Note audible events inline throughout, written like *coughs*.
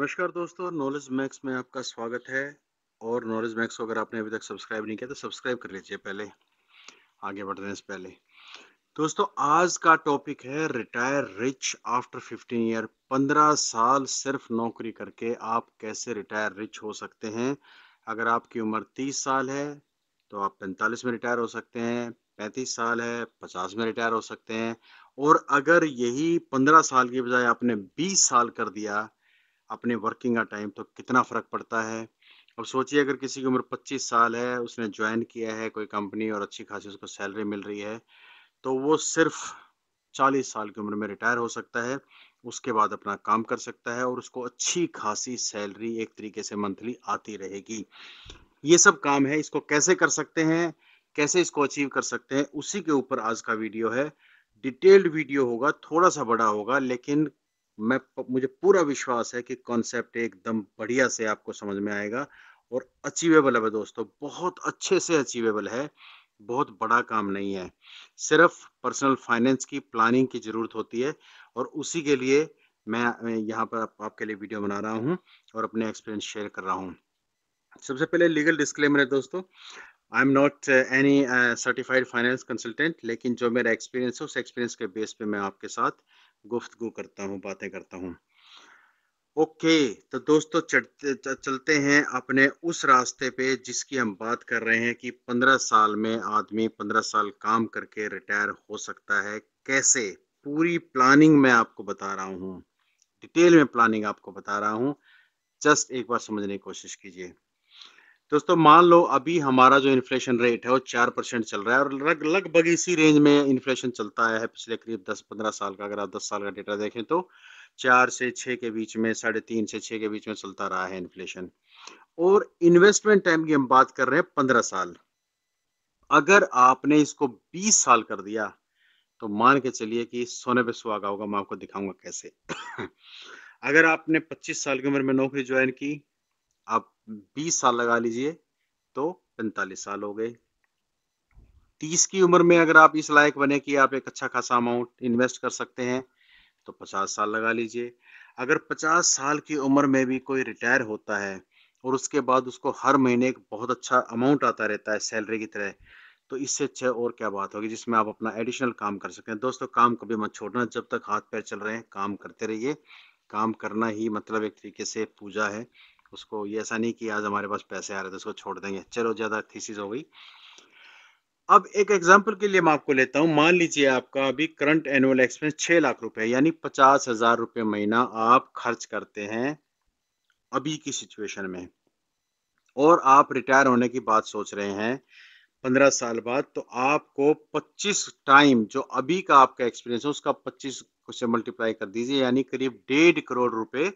नमस्कार दोस्तों knowledge max में आपका स्वागत है और नॉलेज मैक्स को अगर आपने अभी तक सब्सक्राइब नहीं किया तो सब्सक्राइब कर लीजिए पहले आगे बढ़ने से पहले दोस्तों आज का टॉपिक है रिटायर रिच आफ्टर 15 ईयर 15 साल सिर्फ नौकरी करके आप कैसे रिटायर रिच हो सकते हैं अगर आपकी उम्र 30 साल है तो आप 45 में रिटायर हो सकते हैं 35 साल है 50 में रिटायर हो सकते हैं और अगर यही 15 साल की बजाय आपने 20 साल कर दिया अपने वर्किंग का टाइम तो कितना फ़र्क पड़ता है अब सोचिए अगर किसी की उम्र 25 साल है उसने ज्वाइन किया है कोई कंपनी और अच्छी खासी उसको सैलरी मिल रही है तो वो सिर्फ 40 साल की उम्र में रिटायर हो सकता है उसके बाद अपना काम कर सकता है और उसको अच्छी खासी सैलरी एक तरीके से मंथली आती रहेगी ये सब काम है इसको कैसे कर सकते हैं कैसे इसको अचीव कर सकते हैं उसी के ऊपर आज का वीडियो है डिटेल्ड वीडियो होगा थोड़ा सा बड़ा होगा लेकिन मैं मुझे पूरा विश्वास है कि कॉन्सेप्ट एकदम बढ़िया से आपको समझ में आएगा और अचीवेबल है दोस्तों बहुत अच्छे से अचीवेबल है बहुत बड़ा काम नहीं है सिर्फ पर्सनल फाइनेंस की प्लानिंग की ज़रूरत होती है और उसी के लिए मैं यहाँ पर आप, आपके लिए वीडियो बना रहा हूँ और अपने एक्सपीरियंस शेयर कर रहा हूँ सबसे पहले लीगल डिस्क्लेमर है दोस्तों I am not any certified finance consultant लेकिन जो मेरा एक्सपीरियंस है उस एक्सपीरियंस के बेस पे मैं आपके साथ गुफ्तु करता हूँ बातें करता हूँ ओके okay, तो दोस्तों चढ़ते चलते हैं अपने उस रास्ते पे जिसकी हम बात कर रहे हैं कि पंद्रह साल में आदमी पंद्रह साल काम करके रिटायर हो सकता है कैसे पूरी प्लानिंग मैं आपको बता रहा हूँ डिटेल में प्लानिंग आपको बता रहा हूँ जस्ट एक बार समझने की कोशिश कीजिए दोस्तों मान लो अभी हमारा जो इन्फ्लेशन रेट है वो चार परसेंट चल रहा है और लग लगभग इसी रेंज में इन्फ्लेशन चलता आया है पिछले करीब दस पंद्रह साल का अगर आप दस साल का डेटा देखें तो चार से छः के बीच में साढ़े तीन से छः के बीच में चलता रहा है इन्फ्लेशन और इन्वेस्टमेंट टाइम की हम बात कर रहे हैं पंद्रह साल अगर आपने इसको बीस साल कर दिया तो मान के चलिए कि सोने पे सुहागा होगा मैं आपको दिखाऊंगा कैसे *coughs* अगर आपने 25 साल की उम्र में नौकरी ज्वाइन की बीस साल लगा लीजिए तो पैंतालीस साल हो गए तीस की उम्र में अगर आप इस लायक बने कि आप एक अच्छा खासा अमाउंट इन्वेस्ट कर सकते हैं तो पचास साल लगा लीजिए अगर पचास साल की उम्र में भी कोई रिटायर होता है और उसके बाद उसको हर महीने एक बहुत अच्छा अमाउंट आता रहता है सैलरी की तरह तो इससे अच्छा और क्या बात होगी जिसमें आप अपना एडिशनल काम कर सकते हैं दोस्तों काम कभी मत छोड़ना जब तक हाथ पैर चल रहे हैं काम करते रहिए काम करना ही मतलब एक तरीके से पूजा है उसको ये ऐसा नहीं कि आज हमारे पास पैसे आ रहे थे उसको छोड़ देंगे चलो ज़्यादा थीसिस हो गई अब एक एग्जाम्पल के लिए मैं आपको लेता हूँ मान लीजिए आपका अभी करंट एनुअल एक्सपेंस छह लाख रुपए यानी पचास हजार रुपये महीना आप खर्च करते हैं अभी की सिचुएशन में और आप रिटायर होने की बात सोच रहे हैं पंद्रह साल बाद तो आपको पच्चीस टाइम जो अभी का आपका एक्सपीरियंस है उसका पच्चीस से मल्टीप्लाई कर दीजिए यानी करीब डेढ़ करोड़ रुपए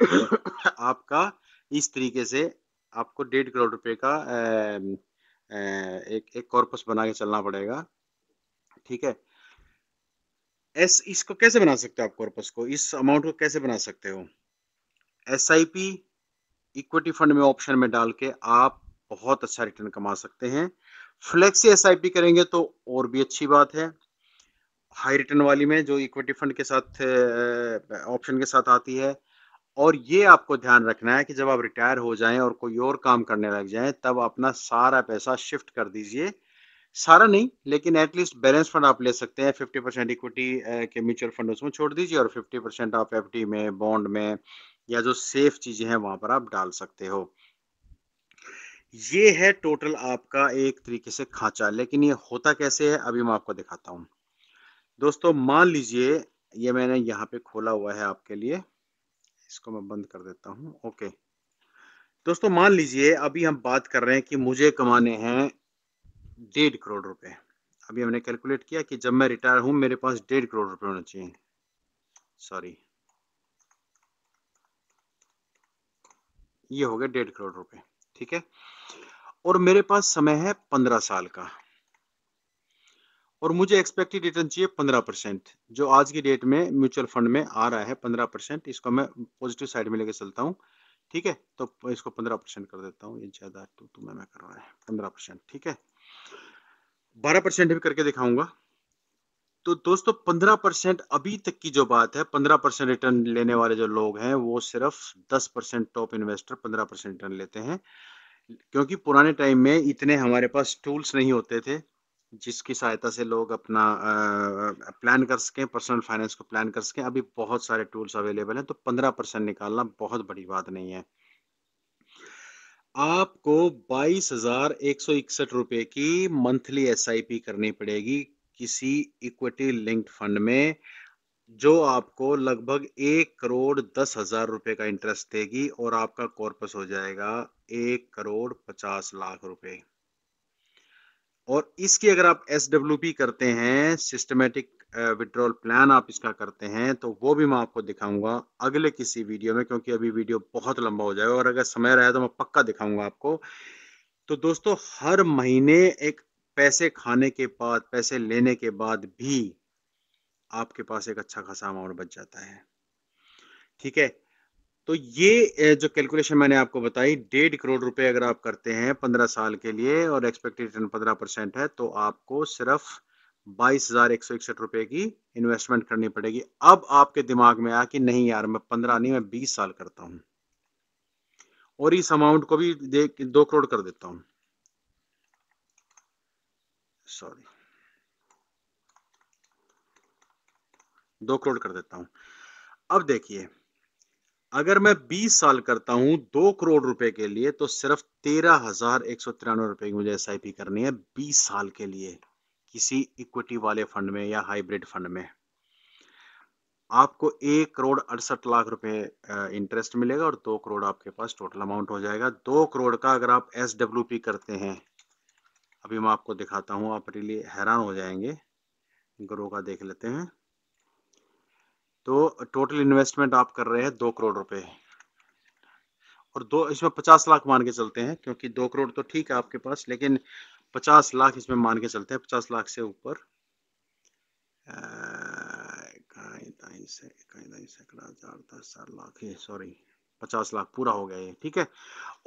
*laughs* आपका इस तरीके से आपको डेढ़ करोड़ रुपए का एक एक कॉर्पस बना के चलना पड़ेगा ठीक है एस इसको कैसे बना सकते हो आप कॉर्पस को इस अमाउंट को कैसे बना सकते हो S I P equity fund में ऑप्शन में डाल के आप बहुत अच्छा रिटर्न कमा सकते हैं फ्लेक्सी एस आई पी करेंगे तो और भी अच्छी बात है हाई रिटर्न वाली में जो इक्विटी फंड के साथ ऑप्शन के साथ आती है और ये आपको ध्यान रखना है कि जब आप रिटायर हो जाएं और कोई और काम करने लग जाएं तब अपना सारा पैसा शिफ्ट कर दीजिए सारा नहीं लेकिन एटलीस्ट बैलेंस फंड आप ले सकते हैं फिफ्टी परसेंट इक्विटी के म्यूचुअल फंड उसमें छोड़ दीजिए और फिफ्टी परसेंट आप एफ में बॉन्ड में या जो सेफ चीजें हैं वहां पर आप डाल सकते हो ये है टोटल आपका एक तरीके से खांचा लेकिन ये होता कैसे है अभी मैं आपको दिखाता हूं दोस्तों मान लीजिए ये मैंने यहाँ पे खोला हुआ है आपके लिए इसको मैं बंद कर देता हूँ ओके दोस्तों मान लीजिए अभी हम बात कर रहे हैं कि मुझे कमाने हैं डेढ़ करोड़ रुपए अभी हमने कैलकुलेट किया कि जब मैं रिटायर हूं मेरे पास डेढ़ करोड़ रुपए होना चाहिए सॉरी ये हो गया डेढ़ करोड़ रुपए ठीक है और मेरे पास समय है पंद्रह साल का और मुझे एक्सपेक्टेड रिटर्न चाहिए पंद्रह परसेंट जो आज की डेट में म्यूचुअल फंड में आ रहा है पंद्रह परसेंट इसको मैं पॉजिटिव साइड में लेके चलता हूँ ठीक है तो इसको पंद्रह परसेंट कर देता हूँ ये ज्यादा तो तुम्हें तो मैं कर रहा है पंद्रह परसेंट ठीक है बारह परसेंट भी करके दिखाऊंगा तो दोस्तों पंद्रह परसेंट अभी तक की जो बात है पंद्रह परसेंट रिटर्न लेने वाले जो लोग हैं वो सिर्फ दस परसेंट टॉप इन्वेस्टर पंद्रह परसेंट रिटर्न लेते हैं क्योंकि पुराने टाइम में इतने हमारे पास टूल्स नहीं होते थे जिसकी सहायता से लोग अपना प्लान कर सकें पर्सनल फाइनेंस को प्लान कर सकें अभी बहुत सारे टूल्स अवेलेबल हैं तो पंद्रह परसेंट निकालना बहुत बड़ी बात नहीं है आपको बाईस हजार एक सौ इकसठ रुपए की मंथली एसआईपी करनी पड़ेगी किसी इक्विटी लिंक्ड फंड में जो आपको लगभग एक करोड़ दस हजार रुपए का इंटरेस्ट देगी और आपका कॉर्पस हो जाएगा एक करोड़ पचास लाख रुपए और इसकी अगर आप एस करते हैं सिस्टमेटिक विड्रॉल प्लान आप इसका करते हैं तो वो भी मैं आपको दिखाऊंगा अगले किसी वीडियो में क्योंकि अभी वीडियो बहुत लंबा हो जाएगा और अगर समय रहा तो मैं पक्का दिखाऊंगा आपको तो दोस्तों हर महीने एक पैसे खाने के बाद पैसे लेने के बाद भी आपके पास एक अच्छा खासा अमाउंट बच जाता है ठीक है तो ये जो कैलकुलेशन मैंने आपको बताई डेढ़ करोड़ रुपए अगर आप करते हैं पंद्रह साल के लिए और एक्सपेक्टेड रिटर्न पंद्रह परसेंट है तो आपको सिर्फ बाईस हजार एक सौ इकसठ रुपए की इन्वेस्टमेंट करनी पड़ेगी अब आपके दिमाग में आया कि नहीं यार मैं पंद्रह नहीं मैं बीस साल करता हूं और इस अमाउंट को भी देख दो करोड़ कर देता हूं सॉरी दो करोड़ कर देता हूं अब देखिए अगर मैं 20 साल करता हूं दो करोड़ रुपए के लिए तो सिर्फ तेरह हजार एक सौ तिरानवे रुपए की मुझे एस करनी है 20 साल के लिए किसी इक्विटी वाले फंड में या हाइब्रिड फंड में आपको एक करोड़ अड़सठ लाख रुपए इंटरेस्ट मिलेगा और दो करोड़ आपके पास टोटल अमाउंट हो जाएगा दो करोड़ का अगर आप एस करते हैं अभी मैं आपको दिखाता हूं आप रिली हैरान हो जाएंगे ग्रो का देख लेते हैं तो टोटल इन्वेस्टमेंट आप कर रहे हैं दो करोड़ रुपए और दो इसमें पचास लाख मान के चलते हैं क्योंकि दो करोड़ तो ठीक है आपके पास लेकिन पचास लाख इसमें मान के चलते हैं पचास लाख से ऊपर सॉरी पचास लाख पूरा हो गया ये ठीक है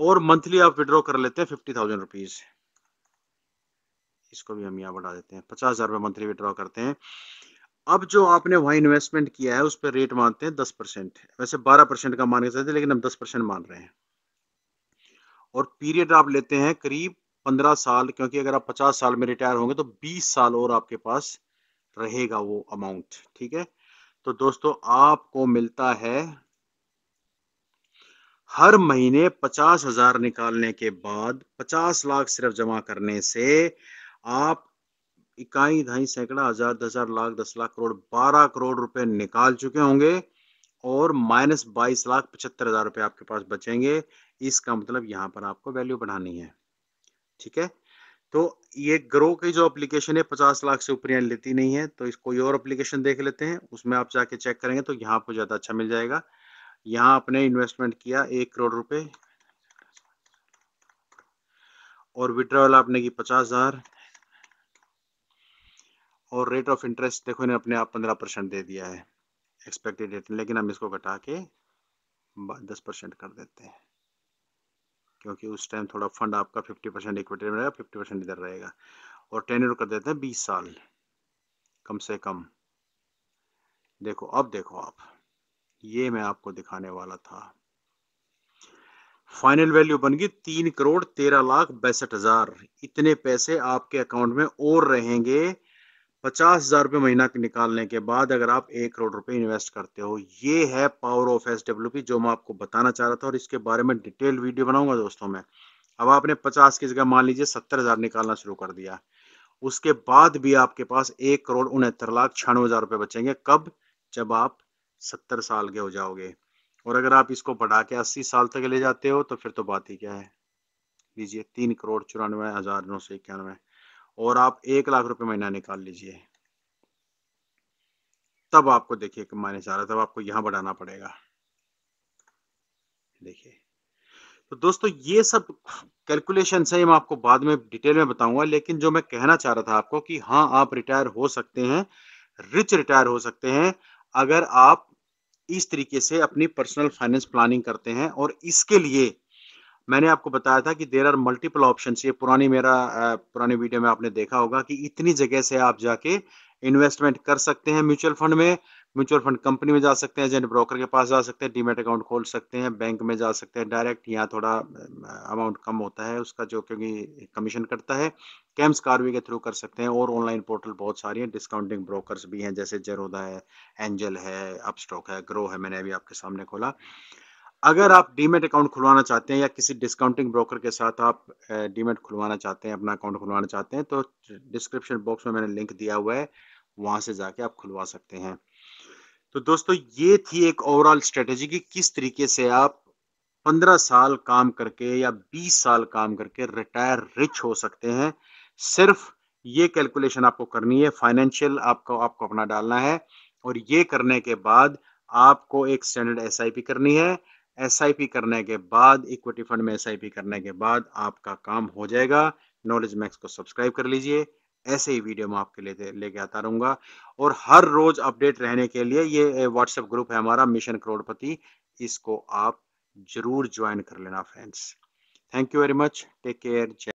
और मंथली आप विड्रॉ कर लेते हैं फिफ्टी थाउजेंड रुपीज इसको भी हम यहाँ बढ़ा देते हैं पचास हजार रुपये मंथली विड्रॉ करते हैं अब जो आपने वहाँ इन्वेस्टमेंट किया है उस पर रेट मानते हैं दस परसेंट वैसे बारह परसेंट का मान के चलते लेकिन हम दस परसेंट मान रहे हैं और पीरियड आप लेते हैं करीब पंद्रह साल क्योंकि अगर आप पचास साल में रिटायर होंगे तो बीस साल और आपके पास रहेगा वो अमाउंट ठीक है तो दोस्तों आपको मिलता है हर महीने पचास हजार निकालने के बाद पचास लाख सिर्फ जमा करने से आप इकाई ढाई सैकड़ा हजार दस हजार लाख दस लाख करोड़ बारह करोड़ रुपए निकाल चुके होंगे और माइनस बाईस लाख पचहत्तर हजार रुपए आपके पास बचेंगे इसका मतलब यहां पर आपको वैल्यू बढ़ानी है ठीक है तो ये ग्रो की जो एप्लीकेशन है पचास लाख से ऊपर लेती नहीं है तो इसको और एप्लीकेशन देख लेते हैं उसमें आप जाके चेक करेंगे तो यहाँ आपको ज़्यादा अच्छा मिल जाएगा यहाँ आपने इन्वेस्टमेंट किया एक करोड़ रुपए और विड्रॉवल आपने की पचास हज़ार और रेट ऑफ इंटरेस्ट देखो इन्हें अपने आप पंद्रह परसेंट दे दिया है एक्सपेक्टेड रेट लेकिन हम इसको घटा के दस परसेंट कर देते हैं क्योंकि उस टाइम थोड़ा फंड आपका फिफ्टी परसेंट इक्विटी में रहेगा फिफ्टी परसेंट इधर रहेगा और टेन्योर कर देते हैं बीस साल कम से कम देखो अब देखो आप ये मैं आपको दिखाने वाला था फाइनल वैल्यू बन गई तीन करोड़ तेरह लाख बैसठ हजार इतने पैसे आपके अकाउंट में और रहेंगे पचास हज़ार रुपये महीना निकालने के बाद अगर आप एक करोड़ रुपए इन्वेस्ट करते हो ये है पावर ऑफ एस जो मैं आपको बताना चाह रहा था और इसके बारे में डिटेल वीडियो बनाऊंगा दोस्तों मैं अब आपने पचास की जगह मान लीजिए सत्तर हज़ार निकालना शुरू कर दिया उसके बाद भी आपके पास एक करोड़ उनहत्तर लाख छियानवे हज़ार रुपये बचेंगे कब जब आप सत्तर साल के हो जाओगे और अगर आप इसको बढ़ा के अस्सी साल तक ले जाते हो तो फिर तो बात ही क्या है लीजिए तीन करोड़ चौरानवे हज़ार नौ सौ इक्यानवे और आप एक लाख रुपए महीना निकाल लीजिए तब आपको देखिए कि माने जा रहा तब आपको यहां बढ़ाना पड़ेगा देखिए तो दोस्तों ये सब कैलकुलेशन है मैं आपको बाद में डिटेल में बताऊंगा लेकिन जो मैं कहना चाह रहा था आपको कि हाँ आप रिटायर हो सकते हैं रिच रिटायर हो सकते हैं अगर आप इस तरीके से अपनी पर्सनल फाइनेंस प्लानिंग करते हैं और इसके लिए मैंने आपको बताया था कि देर आर मल्टीपल ऑप्शन ये पुरानी मेरा पुराने वीडियो में आपने देखा होगा कि इतनी जगह से आप जाके इन्वेस्टमेंट कर सकते हैं म्यूचुअल फंड में म्यूचुअल फंड कंपनी में जा सकते हैं एजेंट ब्रोकर के पास जा सकते हैं डीमेट अकाउंट खोल सकते हैं बैंक में जा सकते हैं डायरेक्ट यहाँ थोड़ा अमाउंट कम होता है उसका जो क्योंकि कमीशन करता है कैम्स कार्वी के थ्रू कर सकते हैं और ऑनलाइन पोर्टल बहुत सारी हैं डिस्काउंटिंग ब्रोकर्स भी हैं जैसे जेरोदा है एंजल है अपस्टॉक है ग्रो है मैंने अभी आपके सामने खोला अगर आप डीमेट अकाउंट खुलवाना चाहते हैं या किसी डिस्काउंटिंग ब्रोकर के साथ आप डीमेट खुलवाना चाहते हैं अपना अकाउंट खुलवाना चाहते हैं तो डिस्क्रिप्शन बॉक्स में मैंने लिंक दिया हुआ है वहां से जाके आप खुलवा सकते हैं तो दोस्तों ये थी एक ओवरऑल स्ट्रेटेजी कि किस तरीके से आप पंद्रह साल काम करके या बीस साल काम करके रिटायर रिच हो सकते हैं सिर्फ ये कैलकुलेशन आपको करनी है फाइनेंशियल आपको आपको अपना डालना है और ये करने के बाद आपको एक स्टैंडर्ड एस करनी है एस करने के बाद इक्विटी फंड में एस करने के बाद आपका काम हो जाएगा नॉलेज मैक्स को सब्सक्राइब कर लीजिए ऐसे ही वीडियो मैं आपके लिए लेके आता रहूंगा और हर रोज अपडेट रहने के लिए ये व्हाट्सएप ग्रुप है हमारा मिशन करोड़पति इसको आप जरूर ज्वाइन कर लेना friends thank you very much take care